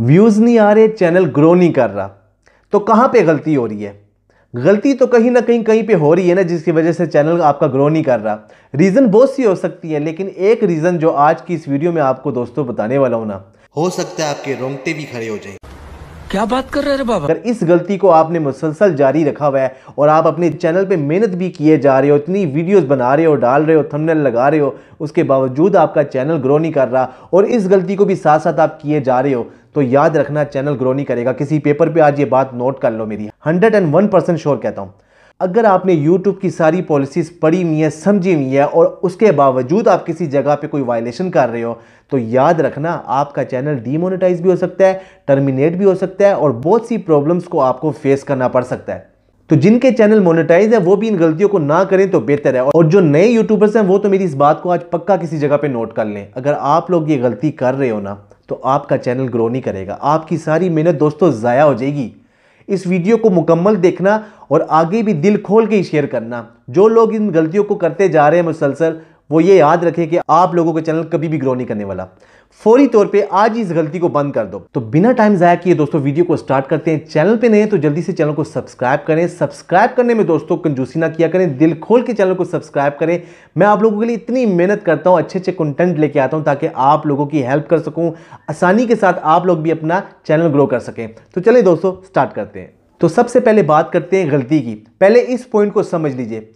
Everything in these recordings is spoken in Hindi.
व्यूज़ नहीं आ रहे चैनल ग्रो नहीं कर रहा तो कहाँ पे गलती हो रही है गलती तो कहीं ना कहीं कहीं पे हो रही है ना जिसकी वजह से चैनल आपका ग्रो नहीं कर रहा रीज़न बहुत सी हो सकती है लेकिन एक रीज़न जो आज की इस वीडियो में आपको दोस्तों बताने वाला हूँ ना हो सकता है आपके रोंगटे भी खड़े हो जाए क्या बात कर रहे हैं बाबा अगर इस गलती को आपने मुसलसल जारी रखा हुआ है और आप अपने चैनल पे मेहनत भी किए जा रहे हो इतनी वीडियोस बना रहे हो डाल रहे हो थंबनेल लगा रहे हो उसके बावजूद आपका चैनल ग्रो नहीं कर रहा और इस गलती को भी साथ साथ आप किए जा रहे हो तो याद रखना चैनल ग्रो नहीं करेगा किसी पेपर पे आज ये बात नोट कर लो मेरी hundred and one percent sure कहता हूँ अगर आपने यूट्यूब की सारी पॉलिसीज़ पढ़ी हुई है समझी हुई है और उसके बावजूद आप किसी जगह पे कोई वायलेशन कर रहे हो तो याद रखना आपका चैनल डीमोनेटाइज भी हो सकता है टर्मिनेट भी हो सकता है और बहुत सी प्रॉब्लम्स को आपको फेस करना पड़ सकता है तो जिनके चैनल मोनेटाइज है वो भी इन गलतियों को ना करें तो बेहतर है और जो नए यूट्यूबर्स हैं वो तो मेरी इस बात को आज पक्का किसी जगह पे नोट कर लें अगर आप लोग ये गलती कर रहे हो ना तो आपका चैनल ग्रो नहीं करेगा आपकी सारी मेहनत दोस्तों ज़ाया हो जाएगी इस वीडियो को मुकम्मल देखना और आगे भी दिल खोल के शेयर करना जो लोग इन गलतियों को करते जा रहे हैं मुसलसल वो ये याद रखें कि आप लोगों के चैनल कभी भी ग्रो नहीं करने वाला फौरी तौर पे आज इस गलती को बंद कर दो तो बिना टाइम ज़ाया किए दोस्तों वीडियो को स्टार्ट करते हैं चैनल पे नए तो जल्दी से चैनल को सब्सक्राइब करें सब्सक्राइब करने में दोस्तों कंजूसी ना किया करें दिल खोल के चैनल को सब्सक्राइब करें मैं आप लोगों के लिए इतनी मेहनत करता हूँ अच्छे अच्छे कंटेंट लेके आता हूँ ताकि आप लोगों की हेल्प कर सकूँ आसानी के साथ आप लोग भी अपना चैनल ग्रो कर सकें तो चलिए दोस्तों स्टार्ट करते हैं तो सबसे पहले बात करते हैं गलती की पहले इस पॉइंट को समझ लीजिए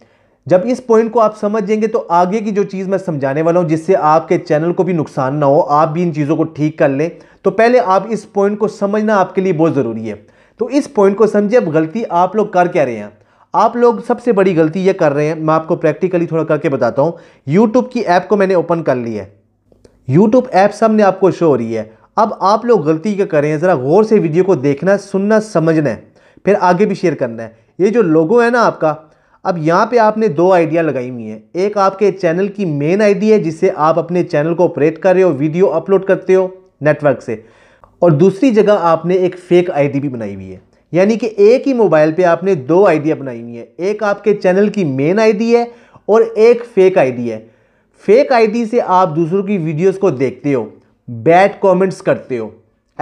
जब इस पॉइंट को आप समझ जाएंगे तो आगे की जो चीज़ मैं समझाने वाला हूँ जिससे आपके चैनल को भी नुकसान ना हो आप भी इन चीज़ों को ठीक कर लें तो पहले आप इस पॉइंट को समझना आपके लिए बहुत ज़रूरी है तो इस पॉइंट को समझिए अब गलती आप लोग कर क्या रहे हैं आप लोग सबसे बड़ी गलती ये कर रहे हैं मैं आपको प्रैक्टिकली थोड़ा करके बताता हूँ यूट्यूब की ऐप को मैंने ओपन कर ली है यूट्यूब ऐप सामने आपको शो हो रही है अब आप लोग गलती क्या कर रहे हैं ज़रा गौर से वीडियो को देखना सुनना समझना है फिर आगे भी शेयर करना है ये जो लोगो है ना आपका अब यहाँ पे आपने दो आइडिया लगाई हुई हैं एक आपके चैनल की मेन आईडी है जिससे आप अपने चैनल को ऑपरेट कर रहे हो वीडियो अपलोड करते हो नेटवर्क से और दूसरी जगह आपने एक फेक आईडी भी बनाई हुई है यानी कि एक ही मोबाइल पे आपने दो आइडिया बनाई हुई है एक आपके चैनल की मेन आई है और एक फेक आई है फेक आई से आप दूसरों की वीडियोज़ को देखते हो बैड कॉमेंट्स करते हो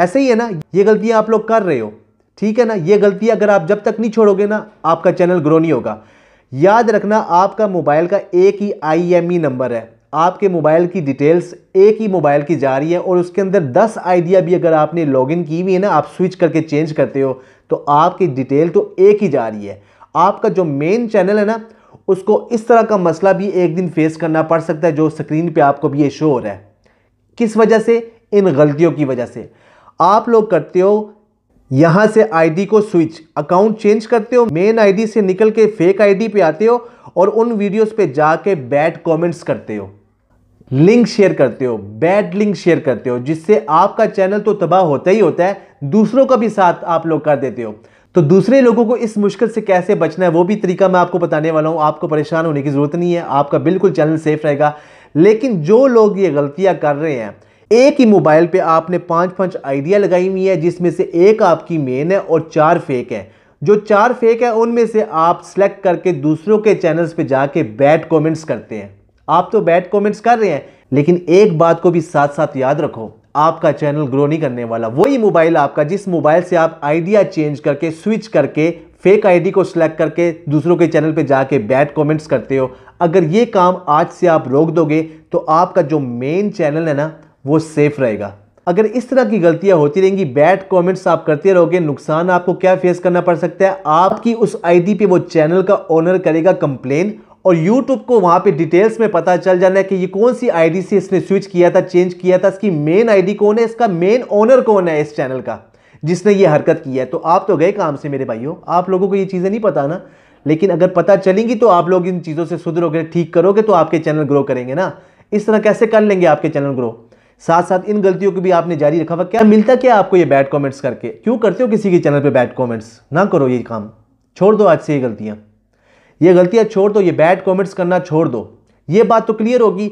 ऐसे ही है ना ये गलतियाँ आप लोग कर रहे हो ठीक है ना ये गलती अगर आप जब तक नहीं छोड़ोगे ना आपका चैनल ग्रो नहीं होगा याद रखना आपका मोबाइल का एक ही आईएमई e नंबर है आपके मोबाइल की डिटेल्स एक ही मोबाइल की जा रही है और उसके अंदर 10 आइडिया भी अगर आपने लॉगिन की हुई है ना आप स्विच करके चेंज करते हो तो आपकी डिटेल तो एक ही जा रही है आपका जो मेन चैनल है ना उसको इस तरह का मसला भी एक दिन फेस करना पड़ सकता है जो स्क्रीन पर आपको भी ये शो हो रहा है किस वजह से इन गलतियों की वजह से आप लोग करते हो यहाँ से आईडी को स्विच अकाउंट चेंज करते हो मेन आईडी से निकल के फेक आईडी पे आते हो और उन वीडियोस पे जाके बैड कमेंट्स करते हो लिंक शेयर करते हो बैड लिंक शेयर करते हो जिससे आपका चैनल तो तबाह होता ही होता है दूसरों का भी साथ आप लोग कर देते हो तो दूसरे लोगों को इस मुश्किल से कैसे बचना है वो भी तरीका मैं आपको बताने वाला हूँ आपको परेशान होने की ज़रूरत नहीं है आपका बिल्कुल चैनल सेफ रहेगा लेकिन जो लोग ये गलतियाँ कर रहे हैं एक ही मोबाइल पे आपने पांच पांच आइडिया लगाई हुई है जिसमें से एक आपकी मेन है और चार फेक है जो चार फेक है उनमें से आप सेलेक्ट करके दूसरों के चैनल्स पे जाके बैड कमेंट्स करते हैं आप तो बैड कमेंट्स कर रहे हैं लेकिन एक बात को भी साथ साथ याद रखो आपका चैनल ग्रो नहीं करने वाला वही मोबाइल आपका जिस मोबाइल से आप आइडिया चेंज करके स्विच करके फेक आईडी को सिलेक्ट करके दूसरों के चैनल पे जाके बैड कमेंट्स करते हो अगर ये काम आज से आप रोक दोगे तो आपका जो मेन चैनल है ना वो सेफ रहेगा अगर इस तरह की गलतियां होती रहेंगी बैड कमेंट्स आप करते रहोगे नुकसान आपको क्या फेस करना पड़ सकता है आपकी उस आईडी पे वो चैनल का ओनर करेगा कंप्लेन और YouTube को वहाँ पे डिटेल्स में पता चल जाना है कि ये कौन सी आईडी से इसने स्विच किया था चेंज किया था इसकी मेन आईडी कौन है इसका मेन ओनर कौन है इस चैनल का जिसने ये हरकत की है तो आप तो गए काम से मेरे भाइयों आप लोगों को ये चीज़ें नहीं पता ना लेकिन अगर पता चलेंगी तो आप लोग इन चीज़ों से सुधरोगे ठीक करोगे तो आपके चैनल ग्रो करेंगे ना इस तरह कैसे कर लेंगे आपके चैनल ग्रो साथ साथ इन गलतियों को भी आपने जारी रखा हुआ क्या मिलता क्या आपको ये बैड कमेंट्स करके क्यों करते हो किसी के चैनल पे बैड कमेंट्स ना करो ये काम छोड़ दो आज से ये गलतियाँ ये गलतियाँ छोड़ दो ये बैड कमेंट्स करना छोड़ दो ये बात तो क्लियर होगी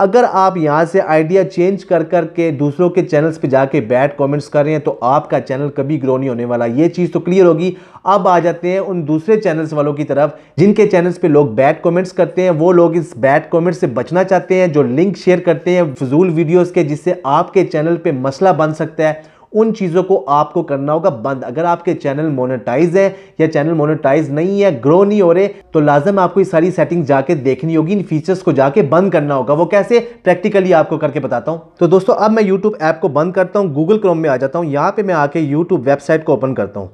अगर आप यहाँ से आइडिया चेंज कर कर के दूसरों के चैनल्स पे जाके बैड कमेंट्स कर रहे हैं तो आपका चैनल कभी ग्रो नहीं होने वाला ये चीज़ तो क्लियर होगी अब आ जाते हैं उन दूसरे चैनल्स वालों की तरफ जिनके चैनल्स पे लोग बैड कमेंट्स करते हैं वो लोग इस बैड कमेंट्स से बचना चाहते हैं जो लिंक शेयर करते हैं फजूल वीडियोज़ के जिससे आपके चैनल पर मसला बन सकता है उन चीज़ों को आपको करना होगा बंद अगर आपके चैनल मोनेटाइज है या चैनल मोनेटाइज नहीं है ग्रो नहीं हो रहे तो लाजम आपको ये सारी सेटिंग जाके देखनी होगी इन फीचर्स को जाके बंद करना होगा वो कैसे प्रैक्टिकली आपको करके बताता हूँ तो दोस्तों अब मैं यूट्यूब ऐप को बंद करता हूँ गूगल क्रोम में आ जाता हूँ यहाँ पर मैं आके यूट्यूब वेबसाइट को ओपन करता हूँ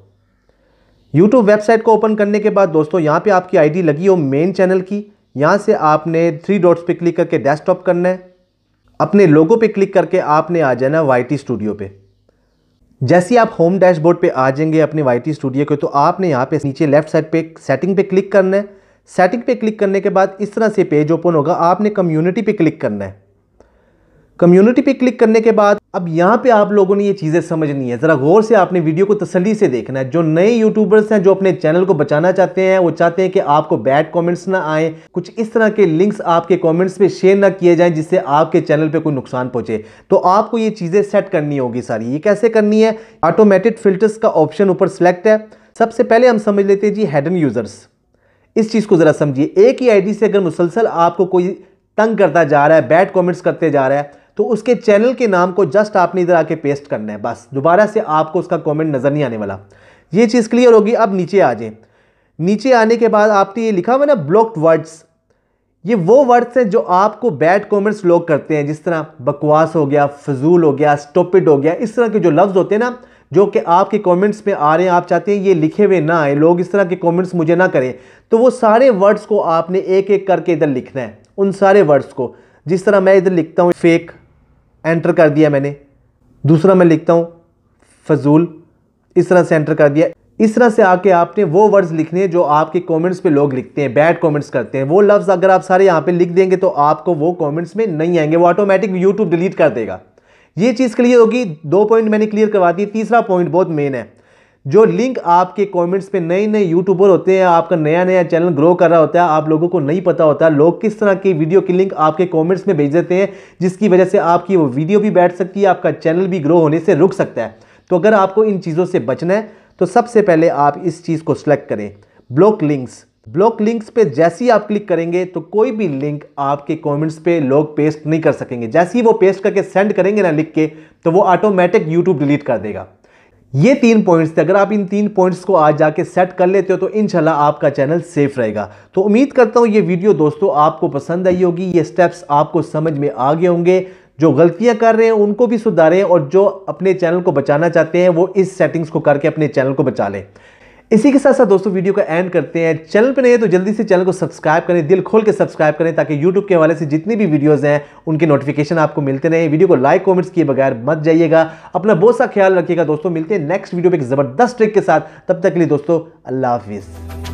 यूट्यूब वेबसाइट को ओपन करने के बाद दोस्तों यहाँ पर आपकी आई लगी हो मेन चैनल की यहाँ से आपने थ्री डॉट्स पर क्लिक करके डेस्कटॉप करना है अपने लोगों पे क्लिक करके आपने आ जाना वाई टी स्टूडियो पे जैसे आप होम डैशबोर्ड पे आ जाएंगे अपने वाई टी स्टूडियो के तो आपने यहाँ पे नीचे लेफ्ट साइड पे सेटिंग पे क्लिक करना है सेटिंग पे क्लिक करने के बाद इस तरह से पेज ओपन होगा आपने कम्युनिटी पे क्लिक करना है कम्युनिटी पे क्लिक करने के बाद अब यहाँ पे आप लोगों ने ये चीज़ें समझनी है ज़रा गौर से आपने वीडियो को तसली से देखना है जो नए यूट्यूबर्स हैं जो अपने चैनल को बचाना चाहते हैं वो चाहते हैं कि आपको बैड कमेंट्स ना आए कुछ इस तरह के लिंक्स आपके कमेंट्स पे शेयर ना किए जाएं जिससे आपके चैनल पे कोई नुकसान पहुंचे तो आपको ये चीज़ें सेट करनी होगी सारी ये कैसे करनी है ऑटोमेटिक फिल्टर्स का ऑप्शन ऊपर सेलेक्ट है सबसे पहले हम समझ लेते हैं जी हेडन यूज़र्स इस चीज़ को ज़रा समझिए एक ही आईडी से अगर मुसलसल आपको कोई तंग करता जा रहा है बैड कमेंट्स करते जा रहा है तो उसके चैनल के नाम को जस्ट आपने इधर आके पेस्ट करना है बस दोबारा से आपको उसका कमेंट नज़र नहीं आने वाला ये चीज़ क्लियर होगी अब नीचे आ जाए नीचे आने के बाद आपने ये लिखा हुआ ना ब्लॉक्ड वर्ड्स ये वो वर्ड्स हैं जो आपको बैड कमेंट्स लोग करते हैं जिस तरह बकवास हो गया फजूल हो गया स्टोपिड हो गया इस तरह के जो लफ्ज़ होते हैं ना जो कि आपके कमेंट्स में आ रहे हैं आप चाहते हैं ये लिखे हुए ना आए लोग इस तरह के कमेंट्स मुझे ना करें तो वो सारे वर्ड्स को आपने एक एक करके इधर लिखना है उन सारे वर्ड्स को जिस तरह मैं इधर लिखता हूँ फेक एंटर कर दिया मैंने दूसरा मैं लिखता हूँ फजूल इस तरह से एंटर कर दिया इस तरह से आके आपने वो वर्ड्स लिखने हैं जो आपके कमेंट्स पे लोग लिखते हैं बैड कमेंट्स करते हैं वो लफ्ज़ अगर आप सारे यहाँ पे लिख देंगे तो आपको वो कमेंट्स में नहीं आएंगे वो ऑटोमेटिक यूट्यूब डिलीट कर देगा ये चीज़ क्लियर होगी दो पॉइंट मैंने क्लियर करवा दी तीसरा पॉइंट बहुत मेन है जो लिंक आपके कमेंट्स पे नए नए यूट्यूबर होते हैं आपका नया नया चैनल ग्रो कर रहा होता है आप लोगों को नहीं पता होता लोग किस तरह की वीडियो की लिंक आपके कमेंट्स में भेज देते हैं जिसकी वजह से आपकी वो वीडियो भी बैठ सकती है आपका चैनल भी ग्रो होने से रुक सकता है तो अगर आपको इन चीज़ों से बचना है तो सबसे पहले आप इस चीज़ को सिलेक्ट करें ब्लॉक लिंक्स ब्लॉक लिंक्स पे जैसे ही आप क्लिक करेंगे तो कोई भी लिंक आपके कमेंट्स पे लोग पेस्ट नहीं कर सकेंगे जैसे ही वो पेस्ट करके सेंड करेंगे ना लिख के तो वो ऑटोमेटिक यूट्यूब डिलीट कर देगा ये तीन पॉइंट्स थे अगर आप इन तीन पॉइंट्स को आज जाके सेट कर लेते हो तो इनशाला आपका चैनल सेफ रहेगा तो उम्मीद करता हूँ ये वीडियो दोस्तों आपको पसंद आई होगी ये स्टेप्स आपको समझ में आ गए होंगे जो गलतियां कर रहे हैं उनको भी सुधारें और जो अपने चैनल को बचाना चाहते हैं वो इस सेटिंग्स को करके अपने चैनल को बचा लें इसी के साथ साथ दोस्तों वीडियो का एंड करते हैं चैनल पर नहीं है तो जल्दी से चैनल को सब्सक्राइब करें दिल खोल के सब्सक्राइब करें ताकि यूट्यूब के हवाले से जितनी भी वीडियोज़ हैं उनके नोटिफिकेशन आपको मिलते रहे वीडियो को लाइक कॉमेंट्स किए बगैर मत जाइएगा अपना बहुत सा ख्याल रखिएगा दोस्तों मिलते हैं नेक्स्ट वीडियो पर एक ज़बरदस्त ट्रिक के साथ तब तक के लिए दोस्तों अल्लाह हाफिज़